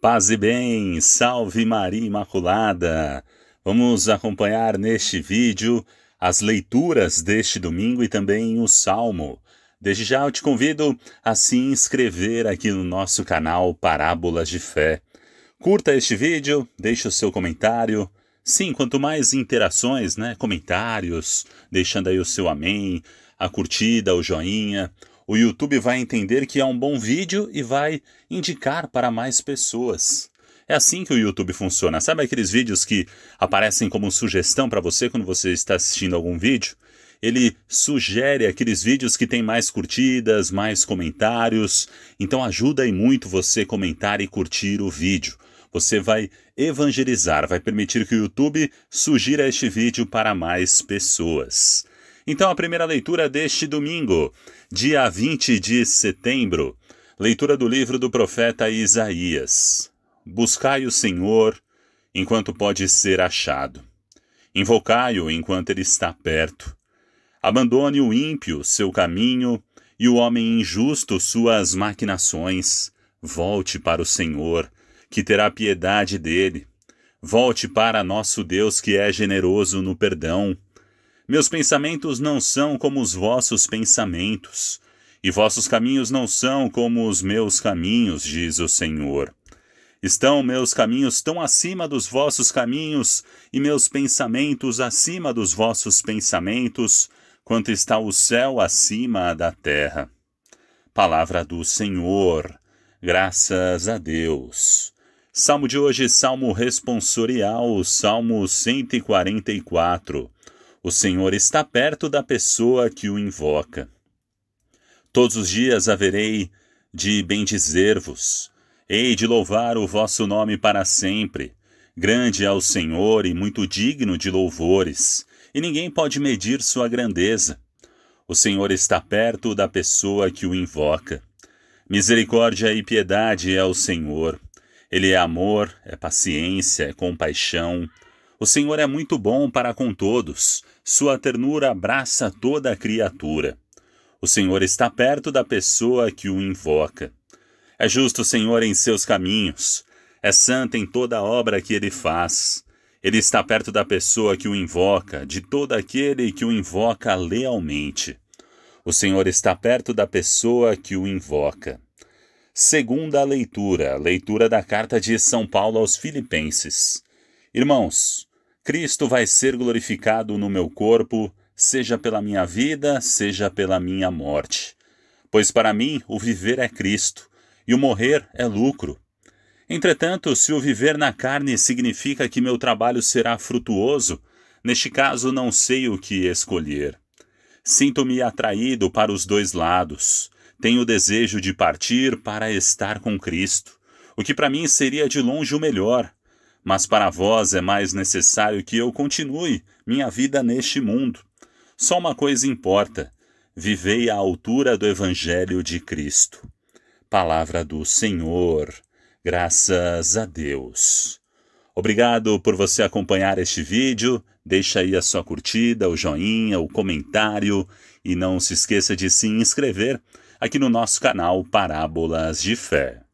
Paz e bem, salve Maria Imaculada! Vamos acompanhar neste vídeo as leituras deste domingo e também o Salmo. Desde já eu te convido a se inscrever aqui no nosso canal Parábolas de Fé. Curta este vídeo, deixe o seu comentário. Sim, quanto mais interações, né, comentários, deixando aí o seu amém, a curtida, o joinha, o YouTube vai entender que é um bom vídeo e vai indicar para mais pessoas. É assim que o YouTube funciona. Sabe aqueles vídeos que aparecem como sugestão para você quando você está assistindo algum vídeo? Ele sugere aqueles vídeos que têm mais curtidas, mais comentários. Então ajuda e muito você comentar e curtir o vídeo. Você vai evangelizar, vai permitir que o YouTube sugira este vídeo para mais pessoas. Então, a primeira leitura deste domingo, dia 20 de setembro, leitura do livro do profeta Isaías. Buscai o Senhor enquanto pode ser achado. Invocai-o enquanto ele está perto. Abandone o ímpio seu caminho e o homem injusto suas maquinações. Volte para o Senhor, que terá piedade dele. Volte para nosso Deus, que é generoso no perdão meus pensamentos não são como os vossos pensamentos, e vossos caminhos não são como os meus caminhos, diz o Senhor. Estão meus caminhos tão acima dos vossos caminhos, e meus pensamentos acima dos vossos pensamentos, quanto está o céu acima da terra. Palavra do Senhor, graças a Deus. Salmo de hoje, salmo responsorial, salmo 144. O Senhor está perto da pessoa que o invoca. Todos os dias haverei de bendizer-vos. Hei de louvar o vosso nome para sempre. Grande é o Senhor e muito digno de louvores, e ninguém pode medir sua grandeza. O Senhor está perto da pessoa que o invoca. Misericórdia e piedade é o Senhor. Ele é amor, é paciência, é compaixão o Senhor é muito bom para com todos, sua ternura abraça toda a criatura. O Senhor está perto da pessoa que o invoca. É justo o Senhor em seus caminhos, é santo em toda a obra que ele faz. Ele está perto da pessoa que o invoca, de todo aquele que o invoca lealmente. O Senhor está perto da pessoa que o invoca. Segunda leitura, leitura da carta de São Paulo aos Filipenses. Irmãos, Cristo vai ser glorificado no meu corpo, seja pela minha vida, seja pela minha morte. Pois para mim o viver é Cristo e o morrer é lucro. Entretanto, se o viver na carne significa que meu trabalho será frutuoso, neste caso não sei o que escolher. Sinto-me atraído para os dois lados. Tenho o desejo de partir para estar com Cristo, o que para mim seria de longe o melhor mas para vós é mais necessário que eu continue minha vida neste mundo. Só uma coisa importa: vivei à altura do Evangelho de Cristo. Palavra do Senhor, graças a Deus. Obrigado por você acompanhar este vídeo. Deixa aí a sua curtida, o joinha, o comentário e não se esqueça de se inscrever aqui no nosso canal Parábolas de Fé.